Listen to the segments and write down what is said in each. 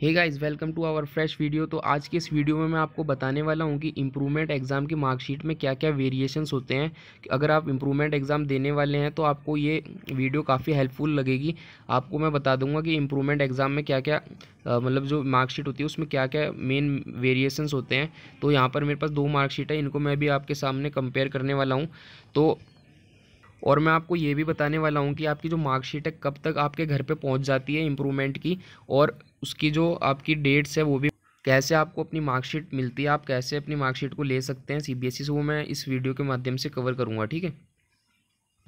hey guys welcome to our fresh video तो आज की इस वीडियो में मैं आपको बताने वाला हूँ कि इम्प्रूवमेंट एग्ज़ाम की मार्कशीट में क्या क्या वेरिएशंस होते हैं अगर आप इम्प्रूवमेंट एग्ज़ाम देने वाले हैं तो आपको ये वीडियो काफ़ी हेल्पफुल लगेगी आपको मैं बता दूंगा कि इम्प्रूवमेंट एग्ज़ाम में क्या क्या मतलब जो मार्कशीट होती है उसमें क्या क्या मेन वेरिएशंस होते हैं तो यहाँ पर मेरे पास दो मार्कशीट है इनको मैं भी आपके सामने कंपेयर करने वाला हूँ तो और मैं आपको ये भी बताने वाला हूँ कि आपकी जो मार्कशीट है कब तक आपके घर पे पहुँच जाती है इम्प्रूवमेंट की और उसकी जो आपकी डेट्स है वो भी कैसे आपको अपनी मार्कशीट मिलती है आप कैसे अपनी मार्कशीट को ले सकते हैं सीबीएसई से e, वो मैं इस वीडियो के माध्यम से कवर करूँगा ठीक है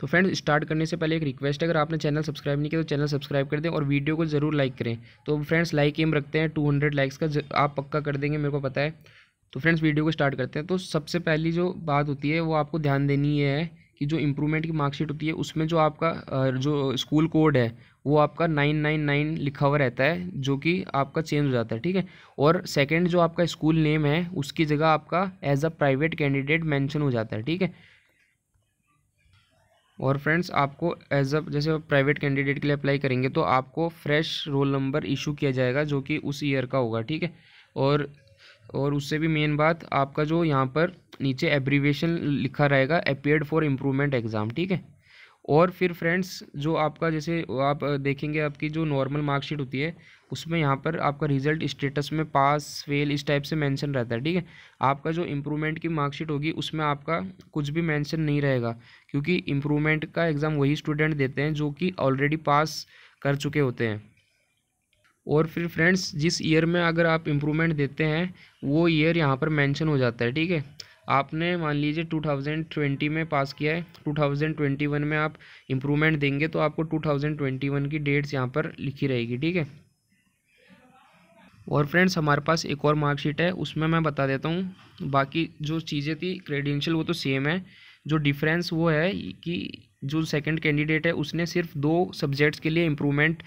तो फ्रेंड्स स्टार्ट करने से पहले एक रिक्वेस्ट है अगर आपने चैनल सब्सक्राइब नहीं किया तो चैनल सब्सक्राइब कर दें और वीडियो को ज़रूर लाइक करें तो फ्रेंड्स लाइक एम रखते हैं टू हंड्रेड लाइक्स का आप पक्का कर देंगे मेरे को पता है तो फ्रेंड्स वीडियो को स्टार्ट करते हैं तो सबसे पहली जो बात होती है वो आपको ध्यान देनी है कि जो इम्प्रूवमेंट की मार्कशीट होती है उसमें जो आपका जो स्कूल कोड है वो आपका नाइन नाइन नाइन लिखा हुआ रहता है जो कि आपका चेंज हो जाता है ठीक है और सेकंड जो आपका स्कूल नेम है उसकी जगह आपका as a private candidate mention हो जाता है ठीक है और फ्रेंड्स आपको एज अ जैसे प्राइवेट कैंडिडेट के लिए अप्लाई करेंगे तो आपको फ्रेश रोल नंबर इशू किया जाएगा जो कि उस ईयर का होगा ठीक है और और उससे भी मेन बात आपका जो यहाँ पर नीचे एब्रीवेशन लिखा रहेगा अपेयर्ड फॉर इम्प्रूवमेंट एग्ज़ाम ठीक है और फिर फ्रेंड्स जो आपका जैसे आप देखेंगे आपकी जो नॉर्मल मार्कशीट होती है उसमें यहाँ पर आपका रिजल्ट स्टेटस में पास फेल इस टाइप से मेंशन रहता है ठीक है आपका जो इम्प्रूवमेंट की मार्कशीट होगी उसमें आपका कुछ भी मेंशन नहीं रहेगा क्योंकि इम्प्रूवमेंट का एग्ज़ाम वही स्टूडेंट देते हैं जो कि ऑलरेडी पास कर चुके होते हैं और फिर फ्रेंड्स जिस ईयर में अगर आप इम्प्रूवमेंट देते हैं वो ईयर यहाँ पर मेंशन हो जाता है ठीक है आपने मान लीजिए 2020 में पास किया है 2021 में आप इम्प्रूवमेंट देंगे तो आपको 2021 की डेट्स यहाँ पर लिखी रहेगी ठीक है और फ्रेंड्स हमारे पास एक और मार्कशीट है उसमें मैं बता देता हूँ बाकी जो चीज़ें थी क्रेडेंशियल वो तो सेम है जो डिफरेंस वो है कि जो सेकेंड कैंडिडेट है उसने सिर्फ दो सब्जेक्ट्स के लिए इम्प्रूवमेंट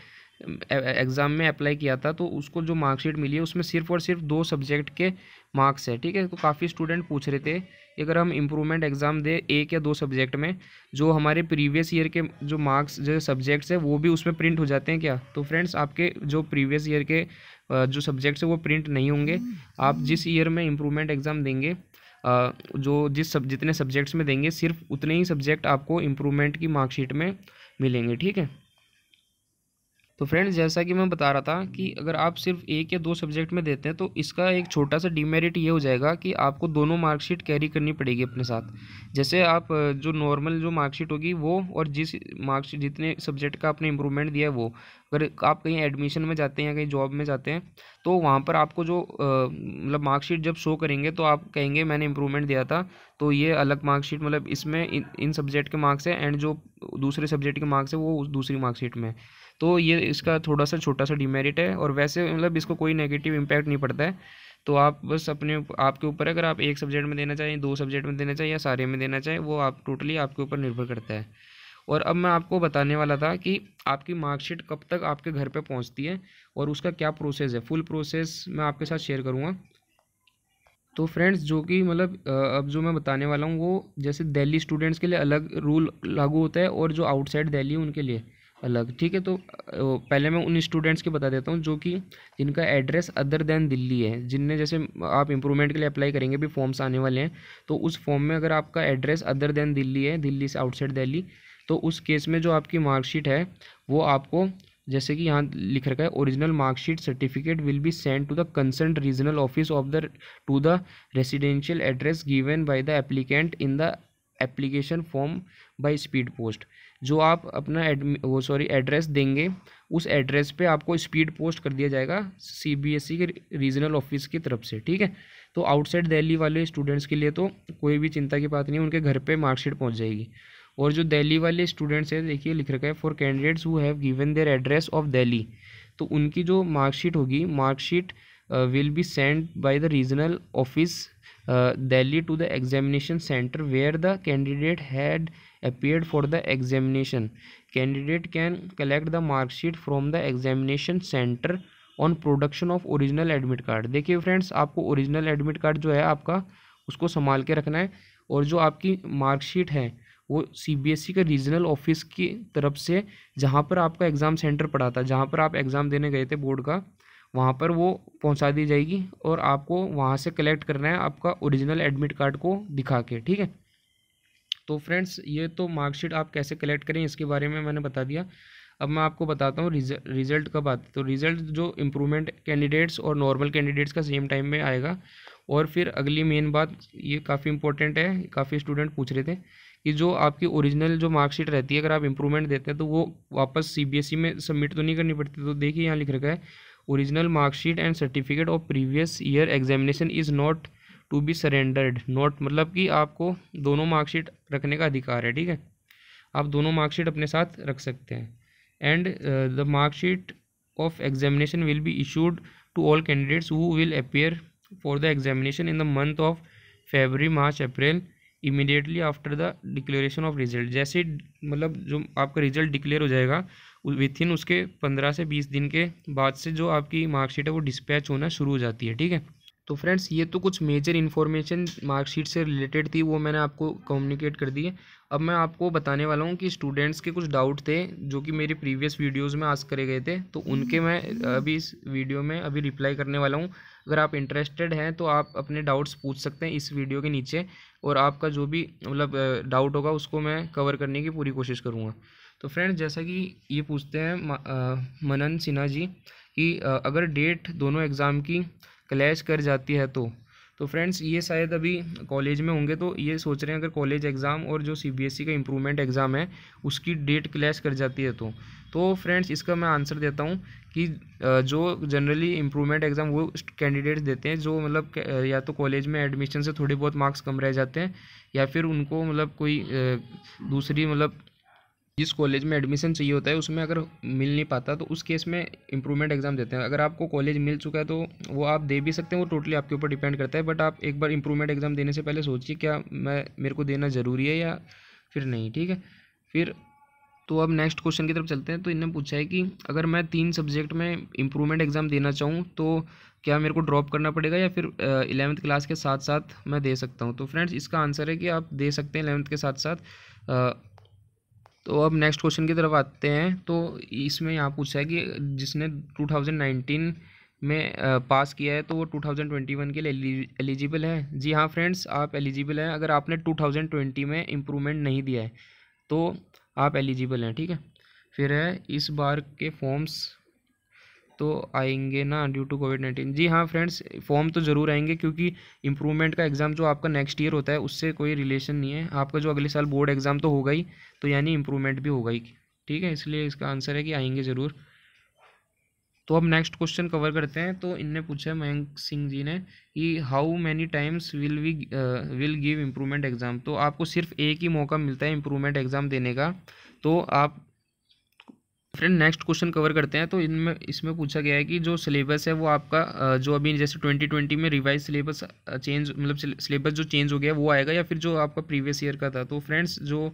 एग्ज़ाम में अप्लाई किया था तो उसको जो मार्कशीट मिली है उसमें सिर्फ और सिर्फ दो सब्जेक्ट के मार्क्स है ठीक है तो काफ़ी स्टूडेंट पूछ रहे थे कि अगर हम इम्प्रूवमेंट एग्ज़ाम दें एक या दो सब्जेक्ट में जो हमारे प्रीवियस ईयर के जो मार्क्स जो सब्जेक्ट्स है वो भी उसमें प्रिंट हो जाते हैं क्या तो फ्रेंड्स आपके जो प्रीवियस ईयर के जो सब्जेक्ट्स है वो प्रिंट नहीं होंगे आप जिस ईयर में इम्प्रूवमेंट एग्ज़ाम देंगे जो जिस सब जितने सब्जेक्ट्स में देंगे सिर्फ उतने ही सब्जेक्ट आपको इम्प्रूवमेंट की मार्कशीट में मिलेंगे ठीक है तो फ्रेंड्स जैसा कि मैं बता रहा था कि अगर आप सिर्फ एक या दो सब्जेक्ट में देते हैं तो इसका एक छोटा सा डीमेरिट ये हो जाएगा कि आपको दोनों मार्कशीट कैरी करनी पड़ेगी अपने साथ जैसे आप जो नॉर्मल जो मार्कशीट होगी वो और जिस मार्कशीट जितने सब्जेक्ट का आपने इम्प्रूवमेंट दिया है वो अगर आप कहीं एडमिशन में जाते हैं या कहीं जॉब में जाते हैं तो वहाँ पर आपको जो मतलब मार्कशीट जब शो करेंगे तो आप कहेंगे मैंने इंप्रूवमेंट दिया था तो ये अलग मार्कशीट मतलब इसमें इन, इन सब्जेक्ट के मार्क्स हैं एंड जो दूसरे सब्जेक्ट के मार्क्स हैं वो उस दूसरी मार्कशीट में तो ये इसका थोड़ा सा छोटा सा डिमेरिट है और वैसे मतलब इसको कोई नेगेटिव इम्पैक्ट नहीं पड़ता है तो आप बस अपने आपके ऊपर अगर आप एक सब्जेक्ट में देना चाहें दो सब्जेक्ट में देना चाहें या सारे में देना चाहें वो आप टोटली आपके ऊपर निर्भर करता है और अब मैं आपको बताने वाला था कि आपकी मार्कशीट कब तक आपके घर पे पहुंचती है और उसका क्या प्रोसेस है फुल प्रोसेस मैं आपके साथ शेयर करूँगा तो फ्रेंड्स जो कि मतलब अब जो मैं बताने वाला हूँ वो जैसे दिल्ली स्टूडेंट्स के लिए अलग रूल लागू होता है और जो आउटसाइड दिल्ली उनके लिए अलग ठीक है तो पहले मैं उन स्टूडेंट्स के बता देता हूँ जो कि जिनका एड्रेस अदर देन दिल्ली है जिनने जैसे आप इम्प्रूवमेंट के लिए अप्लाई करेंगे भी फॉर्म्स आने वाले हैं तो उस फॉर्म में अगर आपका एड्रेस अदर देन दिल्ली है दिल्ली से आउटसाइड दिल्ली तो उस केस में जो आपकी मार्कशीट है वो आपको जैसे कि यहाँ लिख रखा है original marksheet certificate will be send to the concern regional office of the to the residential address given by the applicant in the application form by speed post जो आप अपना वो सॉरी एड्रेस देंगे उस एड्रेस पे आपको speed post कर दिया जाएगा सीबीएसई e के रीजनल ऑफिस की तरफ से ठीक है तो आउटसाइड दिल्ली वाले स्टूडेंट्स के लिए तो कोई भी चिंता की बात नहीं उनके घर पर मार्कशीट पहुँच जाएगी और जो दिल्ली वाले स्टूडेंट्स हैं देखिए लिख रखा है for candidates who have given their address of Delhi तो उनकी जो मार्कशीट होगी marksheet will be send by the regional office Delhi to the examination centre where the candidate had appeared for the examination candidate can collect the marksheet from the examination centre on production of original admit card देखिए friends आपको original admit card जो है आपका उसको संभाल के रखना है और जो आपकी मार्कशीट है वो सीबीएसई e का रीजनल ऑफिस की तरफ से जहाँ पर आपका एग्ज़ाम सेंटर पड़ा था जहाँ पर आप एग्ज़ाम देने गए थे बोर्ड का वहाँ पर वो पहुँचा दी जाएगी और आपको वहाँ से कलेक्ट करना है आपका ओरिजिनल एडमिट कार्ड को दिखा के ठीक है तो फ्रेंड्स ये तो मार्कशीट आप कैसे कलेक्ट करें इसके बारे में मैंने बता दिया अब मैं आपको बताता हूँ रिजल्ट कब आते तो रिजल्ट जो इम्प्रूवमेंट कैंडिडेट्स और नॉर्मल कैंडिडेट्स का सेम टाइम में आएगा और फिर अगली मेन बात ये काफ़ी इंपॉर्टेंट है काफ़ी स्टूडेंट पूछ रहे थे कि जो आपकी ओरिजिनल जो मार्कशीट रहती है अगर आप इंप्रूवमेंट देते हैं तो वो वापस सीबीएसई e में सबमिट तो नहीं करनी पड़ती तो देखिए यहाँ लिख रखा है original marksheet and certificate of previous year examination is not to be surrendered not मतलब कि आपको दोनों मार्कशीट रखने का अधिकार है ठीक है आप दोनों मार्कशीट अपने साथ रख सकते हैं and the marksheet of examination will be issued to all candidates who will appear for the examination in the month of February March April immediately after the declaration of result जैसे मतलब जो आपका result declare हो जाएगा with इन उसके पंद्रह से बीस दिन के बाद से जो आपकी मार्कशीट है वो डिस्पैच होना शुरू हो जाती है ठीक है तो फ्रेंड्स ये तो कुछ मेजर इन्फॉर्मेशन मार्कशीट से रिलेटेड थी वो मैंने आपको कम्युनिकेट कर दी है अब मैं आपको बताने वाला हूँ कि स्टूडेंट्स के कुछ डाउट थे जो कि मेरे प्रीवियस वीडियोस में आस्क करे गए थे तो उनके मैं अभी इस वीडियो में अभी रिप्लाई करने वाला हूँ अगर आप इंटरेस्टेड हैं तो आप अपने डाउट्स पूछ सकते हैं इस वीडियो के नीचे और आपका जो भी मतलब डाउट होगा उसको मैं कवर करने की पूरी कोशिश करूँगा तो फ्रेंड्स जैसा कि ये पूछते हैं मनन सिन्हा जी कि अगर डेट दोनों एग्ज़ाम की क्लैश कर जाती है तो तो फ्रेंड्स ये शायद अभी कॉलेज में होंगे तो ये सोच रहे हैं अगर कॉलेज एग्ज़ाम और जो सीबीएसई e का इम्प्रूवमेंट एग्ज़ाम है उसकी डेट क्लैश कर जाती है तो तो फ्रेंड्स इसका मैं आंसर देता हूँ कि जो जनरली इम्प्रूवमेंट एग्ज़ाम वो कैंडिडेट्स देते हैं जो मतलब या तो कॉलेज में एडमिशन से थोड़े बहुत मार्क्स कम रह जाते हैं या फिर उनको मतलब कोई दूसरी मतलब जिस कॉलेज में एडमिशन चाहिए होता है उसमें अगर मिल नहीं पाता तो उस केस में इंप्रूवमेंट एग्ज़ाम देते हैं अगर आपको कॉलेज मिल चुका है तो वो आप दे भी सकते हैं वो टोटली आपके ऊपर डिपेंड करता है बट आप एक बार इंप्रूवमेंट एग्ज़ाम देने से पहले सोचिए क्या मैं मेरे को देना ज़रूरी है या फिर नहीं ठीक है फिर तो अब नेक्स्ट क्वेश्चन की तरफ चलते हैं तो इनने पूछा है कि अगर मैं तीन सब्जेक्ट में इंप्रूवमेंट एग्ज़ाम देना चाहूँ तो क्या मेरे को ड्रॉप करना पड़ेगा या फिर इलेवंथ क्लास के साथ साथ मैं दे सकता हूँ तो फ्रेंड्स इसका आंसर है कि आप दे सकते हैं इलेवंथ के साथ साथ तो अब नेक्स्ट क्वेश्चन की तरफ आते हैं तो इसमें यहाँ पूछा है कि जिसने 2019 में पास किया है तो वो 2021 के लिए एलिजिबल है जी हाँ फ्रेंड्स आप एलिजिबल हैं अगर आपने 2020 में इम्प्रूवमेंट नहीं दिया है तो आप एलिजिबल हैं ठीक है फिर है इस बार के फॉर्म्स तो आएंगे ना ड्यू टू कोविड नाइन्टीन जी हाँ फ्रेंड्स फॉर्म तो ज़रूर आएंगे क्योंकि इंप्रूवमेंट का एग्ज़ाम जो आपका नेक्स्ट ईयर होता है उससे कोई रिलेशन नहीं है आपका जो अगले साल बोर्ड एग्ज़ाम तो होगा ही तो यानी इंप्रूवमेंट भी होगा ही ठीक है इसलिए इसका आंसर है कि आएंगे ज़रूर तो अब नेक्स्ट क्वेश्चन कवर करते हैं तो इनने पूछा है मयंक सिंह जी ने कि how many times will we will give improvement exam तो आपको सिर्फ एक ही मौका मिलता है इम्प्रूवमेंट एग्ज़ाम देने का तो आप फ्रेंड नेक्स्ट क्वेश्चन कवर करते हैं तो इनमें इसमें पूछा गया है कि जो सिलेबस है वो आपका जो अभी जैसे ट्वेंटी ट्वेंटी में रिवाइज सिलेबस चेंज मतलब सिलेबस जो चेंज हो गया वो आएगा या फिर जो आपका प्रीवियस ईयर का था तो फ्रेंड्स जो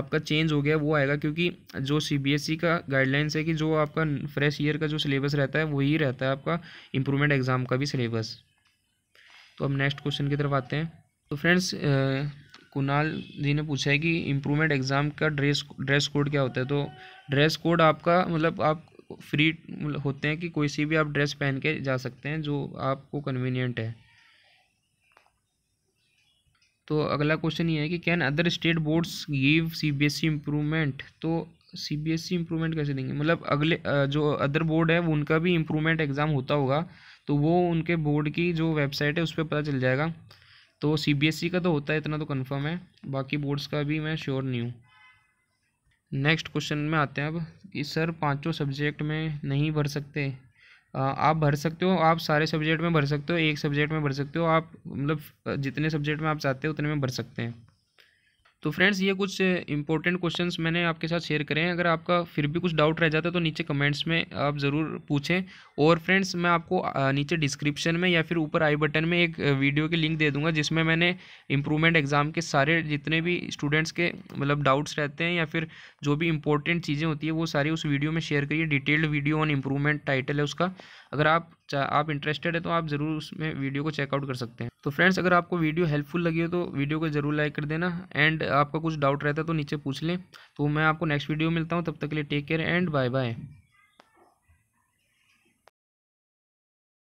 आपका चेंज हो गया वो आएगा क्योंकि जो सी बी एस ई का गाइडलाइंस है कि जो आपका फ्रेश ईयर का जो सिलेबस रहता है वही रहता है आपका इंप्रूवमेंट एग्ज़ाम का भी सिलेबस तो अब नेक्स्ट क्वेश्चन की तरफ आते हैं तो फ्रेंड्स कुणाल जी ने पूछा है कि इम्प्रूवमेंट एग्ज़ाम का ड्रेस ड्रेस कोड क्या होता है तो ड्रेस कोड आपका मतलब आप फ्री मतलब होते हैं कि कोई सी भी आप ड्रेस पहन के जा सकते हैं जो आपको कन्वीनियंट है तो अगला क्वेश्चन ये है कि can other state boards give C B S E improvement तो C B S E improvement कैसे देंगे मतलब अगले जो अदर बोर्ड है उनका भी इम्प्रूवमेंट एग्ज़ाम होता होगा तो वो उनके बोर्ड की जो वेबसाइट है उस पर पता चल जाएगा तो सीबीएसई e का तो होता है इतना तो कन्फर्म है बाकी बोर्ड्स का भी मैं श्योर नहीं हूँ नेक्स्ट क्वेश्चन में आते हैं अब कि सर पांचों सब्जेक्ट में नहीं भर सकते आप भर सकते हो आप सारे सब्जेक्ट में भर सकते हो एक सब्जेक्ट में भर सकते हो आप मतलब जितने सब्जेक्ट में आप चाहते हो उतने में भर सकते हैं तो फ्रेंड्स ये कुछ इंपॉर्टेंट क्वेश्चंस मैंने आपके साथ शेयर करें अगर आपका फिर भी कुछ डाउट रह जाता है तो नीचे कमेंट्स में आप ज़रूर पूछें और फ्रेंड्स मैं आपको नीचे डिस्क्रिप्शन में या फिर ऊपर आई बटन में एक वीडियो के लिंक दे दूंगा जिसमें मैंने इंप्रूवमेंट एग्ज़ाम के सारे जितने भी स्टूडेंट्स के मतलब डाउट्स रहते हैं या फिर जो भी इंपॉर्टेंट चीज़ें होती है वो सारी उस वीडियो में शेयर करिए detailed video on improvement title है उसका अगर आप चाहे आप इंटरेस्टेड है तो आप ज़रूर उसमें वीडियो को चेकआउट कर सकते हैं तो फ्रेंड्स अगर आपको वीडियो हेल्पफुल लगी हो तो वीडियो को ज़रूर लाइक कर देना एंड आपका कुछ डाउट रहता है तो नीचे पूछ लें तो मैं आपको नेक्स्ट वीडियो मिलता हूँ तब तक के लिए take care and bye bye